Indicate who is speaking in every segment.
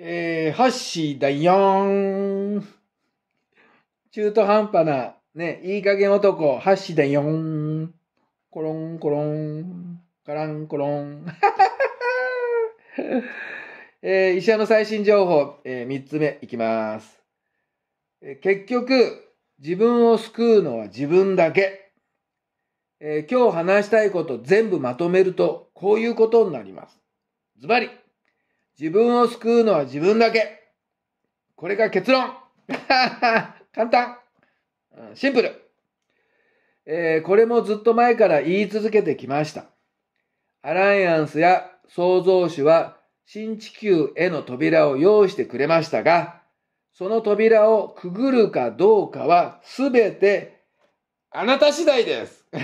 Speaker 1: えー、ハッシーだよーん。中途半端な、ね、いい加減男、ハッシーだよーん。コロンコロン、カランコロン。えー、医者の最新情報、えー、3つ目いきます、えー、結局、自分を救うのは自分だけ。えー、今日話したいこと全部まとめると、こういうことになります。ズバリ自分を救うのは自分だけ。これが結論。簡単。シンプル。えー、これもずっと前から言い続けてきました。アライアンスや創造主は新地球への扉を用意してくれましたが、その扉をくぐるかどうかはすべてあなた次第です。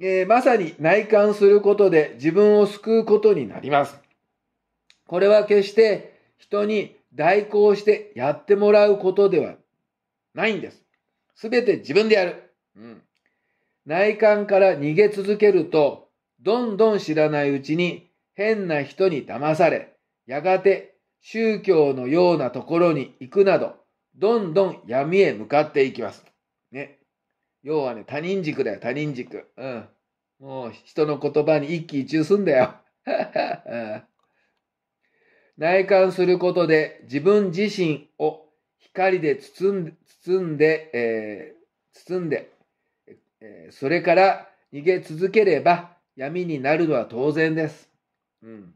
Speaker 1: えー、まさに内観することで自分を救うことになります。これは決して人に代行してやってもらうことではないんです。すべて自分でやる。うん。内観から逃げ続けると、どんどん知らないうちに変な人に騙され、やがて宗教のようなところに行くなど、どんどん闇へ向かっていきます。要はね、他人軸だよ、他人軸。うん。もう人の言葉に一喜一憂すんだよ。内観することで自分自身を光で包んで、包んで、えー、包んで、えー、それから逃げ続ければ闇になるのは当然です。うん。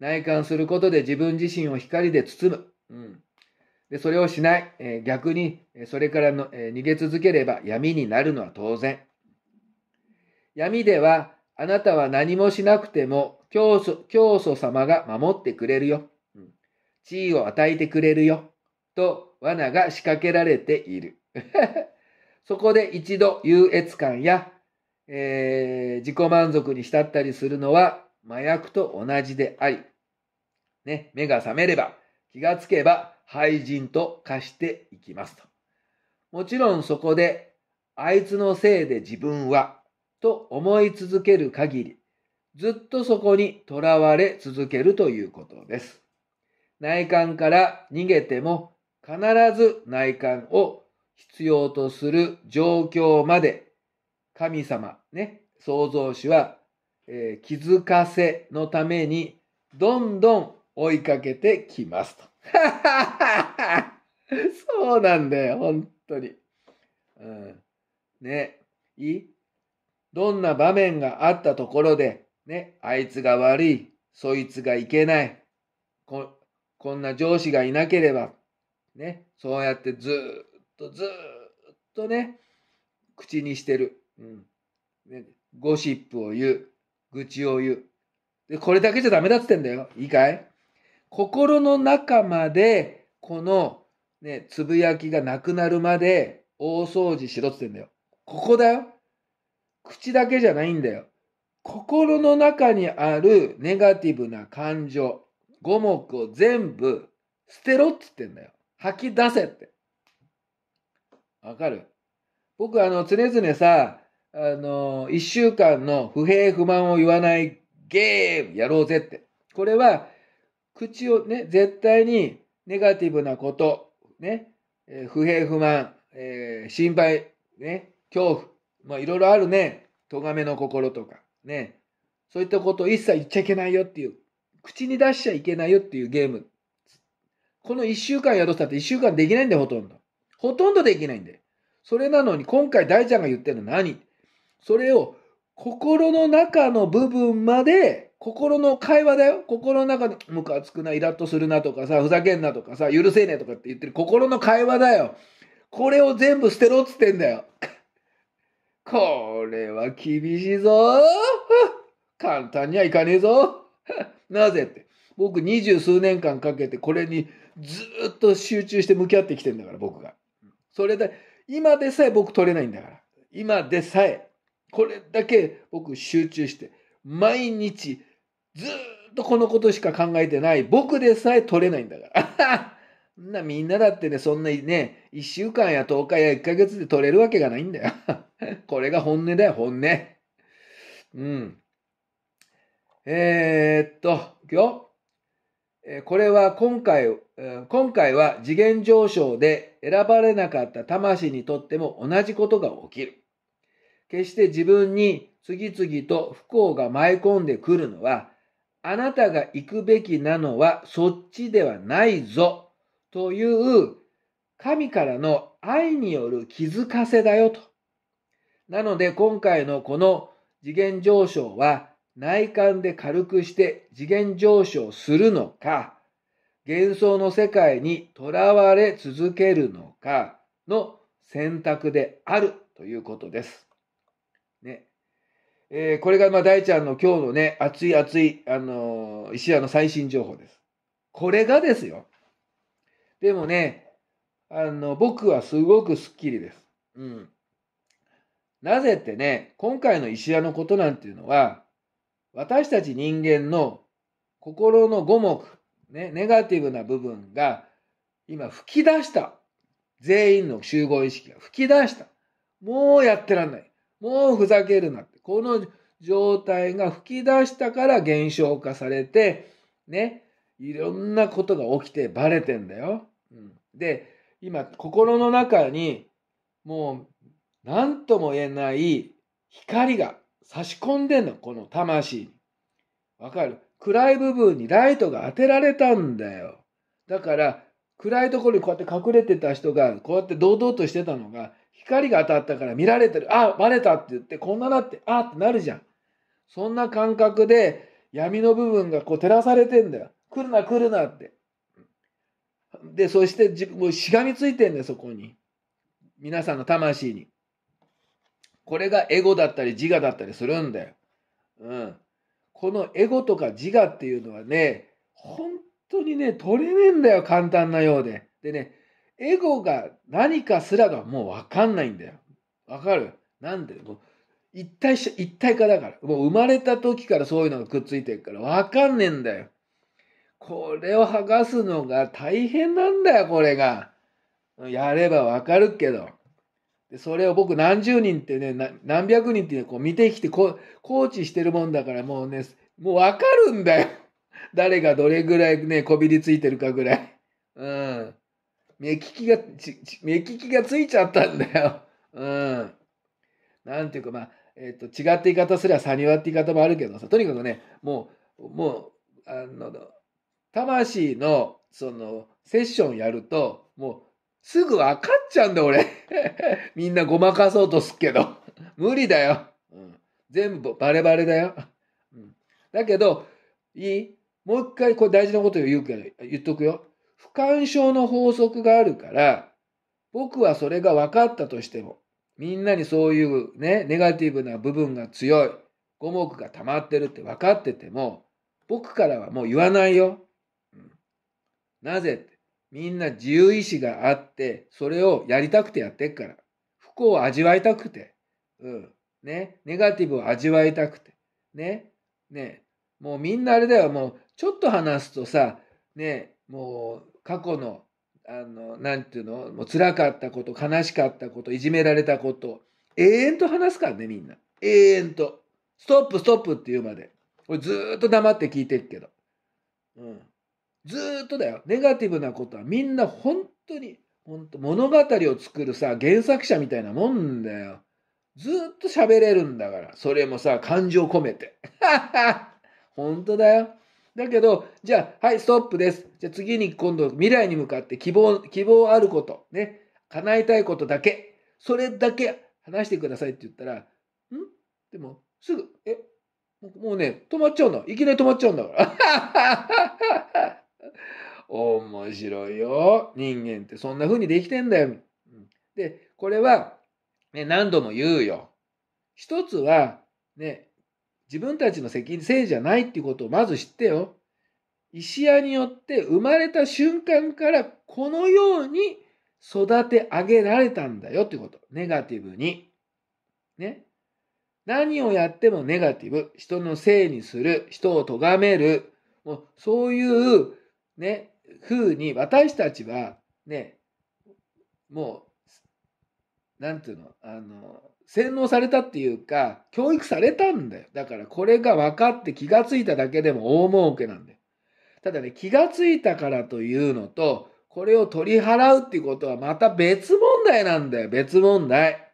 Speaker 1: 内観することで自分自身を光で包む。うん。でそれをしない、え逆にそれからの、え逃げ続ければ闇になるのは当然。闇ではあなたは何もしなくても教祖教祖様が守ってくれるよ。地位を与えてくれるよ。と罠が仕掛けられている。そこで一度優越感や、えー、自己満足に浸ったりするのは麻薬と同じであり、ね、目が覚めれば、気がつけば、廃人と化していきますと。もちろんそこで、あいつのせいで自分は、と思い続ける限り、ずっとそこにとらわれ続けるということです。内観から逃げても、必ず内観を必要とする状況まで、神様、ね、創造主は、えー、気づかせのために、どんどん追いかけてきますと。そうなんだよ、本当に。うん。ね。いいどんな場面があったところで、ね、あいつが悪い、そいつがいけない、ここんな上司がいなければ、ね、そうやってずっとずっとね、口にしてる。うん。ね、ゴシップを言う、愚痴を言う。で、これだけじゃダメだっってんだよ。いいかい心の中まで、この、ね、つぶやきがなくなるまで、大掃除しろって言ってんだよ。ここだよ。口だけじゃないんだよ。心の中にあるネガティブな感情、五目を全部捨てろっつってんだよ。吐き出せって。わかる僕あの、常々さ、あの、一週間の不平不満を言わないゲームやろうぜって。これは口をね、絶対にネガティブなこと、ね、えー、不平不満、えー、心配、ね、恐怖、まあいろいろあるね、咎めの心とか、ね、そういったことを一切言っちゃいけないよっていう、口に出しちゃいけないよっていうゲーム。この1週間やろうとしたって1週間できないんだよ、ほとんど。ほとんどできないんだよ。それなのに今回大ちゃんが言ってるのは何それを心の中の部分まで心の会話だよ。心の中で、ムカつくな、イラッとするなとかさ、ふざけんなとかさ、許せねえとかって言ってる心の会話だよ。これを全部捨てろっつってんだよ。これは厳しいぞ。簡単にはいかねえぞ。なぜって。僕二十数年間かけてこれにずっと集中して向き合ってきてんだから僕が。それで今でさえ僕取れないんだから。今でさえこれだけ僕集中して毎日ずっとこのことしか考えてない。僕でさえ取れないんだから。なみんなだってね、そんなね、1週間や10日や1ヶ月で取れるわけがないんだよ。これが本音だよ、本音。うん。えー、っと、いくよ。これは今回、今回は次元上昇で選ばれなかった魂にとっても同じことが起きる。決して自分に次々と不幸が舞い込んでくるのはあなたが行くべきなのはそっちではないぞという神からの愛による気づかせだよと。なので今回のこの次元上昇は内観で軽くして次元上昇するのか、幻想の世界にとらわれ続けるのかの選択であるということです。えー、これが、まあ、大ちゃんの今日のね、熱い熱い、あのー、石屋の最新情報です。これがですよ。でもね、あの、僕はすごくスッキリです。うん。なぜってね、今回の石屋のことなんていうのは、私たち人間の心の五目、ね、ネガティブな部分が、今吹き出した。全員の集合意識が吹き出した。もうやってらんない。もうふざけるなって。この状態が吹き出したから減少化されて、ね、いろんなことが起きてバレてんだよ。うん、で、今、心の中に、もう、何とも言えない光が差し込んでんの、この魂わかる暗い部分にライトが当てられたんだよ。だから、暗いところにこうやって隠れてた人が、こうやって堂々としてたのが、光が当たったから見られてる。あ、バレたって言って、こんななって、あってなるじゃん。そんな感覚で闇の部分がこう照らされてんだよ。来るな来るなって。で、そしてもうしがみついてんだよ、そこに。皆さんの魂に。これがエゴだったり自我だったりするんだよ。うん。このエゴとか自我っていうのはね、本当にね、取れねえんだよ、簡単なようで。でね、エゴが何かすらがもうわかんないんだよ。わかるなんでもう一体し、一体化だから。もう生まれた時からそういうのがくっついてるから、わかんねえんだよ。これを剥がすのが大変なんだよ、これが。やればわかるけど。でそれを僕何十人ってね、何百人って、ね、こう見てきてこ、コーチしてるもんだから、もうね、もうわかるんだよ。誰がどれぐらいね、こびりついてるかぐらい。うん。目利きが、目利きがついちゃったんだよ。うん。なんていうか、まあ、えっ、ー、と、違って言い方すればサニワって言い方もあるけどさ、とにかくね、もう、もう、あの、魂の、その、セッションやると、もう、すぐ分かっちゃうんだ、俺。みんなごまかそうとすっけど。無理だよ。うん、全部バレバレだよ。うん、だけど、いいもう一回これ大事なこと言うけど、言っとくよ。不干渉の法則があるから、僕はそれが分かったとしても、みんなにそういうね、ネガティブな部分が強い、五目が溜まってるって分かってても、僕からはもう言わないよ。うん、なぜって。みんな自由意志があって、それをやりたくてやってっから。不幸を味わいたくて。うん。ね。ネガティブを味わいたくて。ね。ね。もうみんなあれだよ。もう、ちょっと話すとさ、ね、もう過去のあのなんていうのもう辛かったこと悲しかったこといじめられたこと永遠と話すからねみんな永遠とストップストップって言うまで俺ずっと黙って聞いてるけど、うん、ずっとだよネガティブなことはみんな本当に本当物語を作るさ原作者みたいなもんだよずっと喋れるんだからそれもさ感情込めて本当だよだけど、じゃあ、はい、ストップです。じゃあ次に今度未来に向かって希望、希望あること、ね、叶えたいことだけ、それだけ話してくださいって言ったら、んでも、すぐ、え、もうね、止まっちゃうんだ。いきなり止まっちゃうんだから。面白いよ。人間ってそんな風にできてんだよ。で、これは、ね、何度も言うよ。一つは、ね、自分たちの責任、せいじゃないっていうことをまず知ってよ。石屋によって生まれた瞬間からこのように育て上げられたんだよっていうこと。ネガティブに。ね。何をやってもネガティブ。人のせいにする。人を咎める。もうそういう、ね、風に私たちは、ね、もう何て言うのあの洗脳されたっていうか教育されたんだよだからこれが分かって気が付いただけでも大儲けなんだよただね気が付いたからというのとこれを取り払うっていうことはまた別問題なんだよ別問題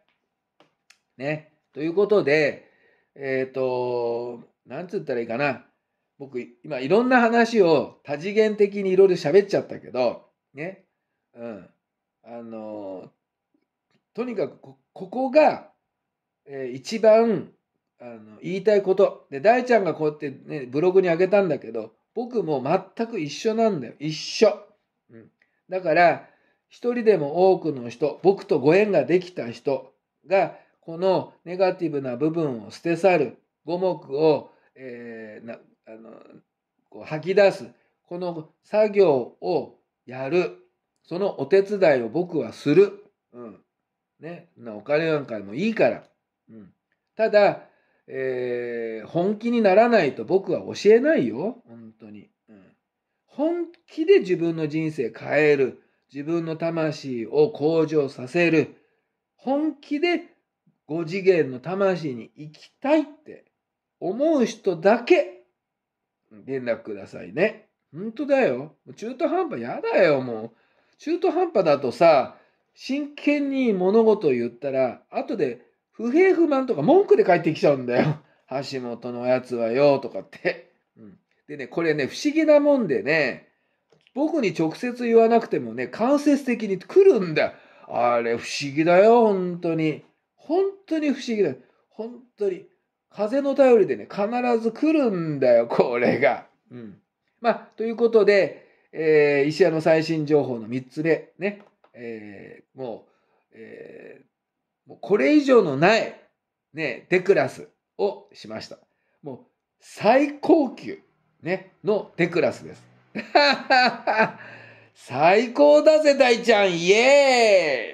Speaker 1: ねということでえっ、ー、となんつったらいいかな僕今いろんな話を多次元的にいろいろ喋っちゃったけどねうんあのとにかくここが、えー、一番あの言いたいことで大ちゃんがこうやって、ね、ブログにあげたんだけど僕も全く一緒なんだよ一緒、うん、だから一人でも多くの人僕とご縁ができた人がこのネガティブな部分を捨て去る五目を、えー、なあのこう吐き出すこの作業をやるそのお手伝いを僕はする、うん、ね、お金なんかでもいいから。うん、ただ、えー、本気にならないと僕は教えないよ。本当に、うん。本気で自分の人生変える。自分の魂を向上させる。本気で5次元の魂に行きたいって思う人だけ連絡くださいね。本当だよ。中途半端やだよ、もう。中途半端だとさ、真剣に物事を言ったら、後で不平不満とか文句で返ってきちゃうんだよ。橋本のやつはよ、とかって。でね、これね、不思議なもんでね、僕に直接言わなくてもね、間接的に来るんだあれ不思議だよ、本当に。本当に不思議だよ。本当に。風の頼りでね、必ず来るんだよ、これが。うん。まあ、ということで、えー、石屋の最新情報の3つ目、ね、えー、もう、えー、もうこれ以上のない、ね、デクラスをしました。もう最高級、ね、のデクラスです。最高だぜ、大ちゃんイエーイ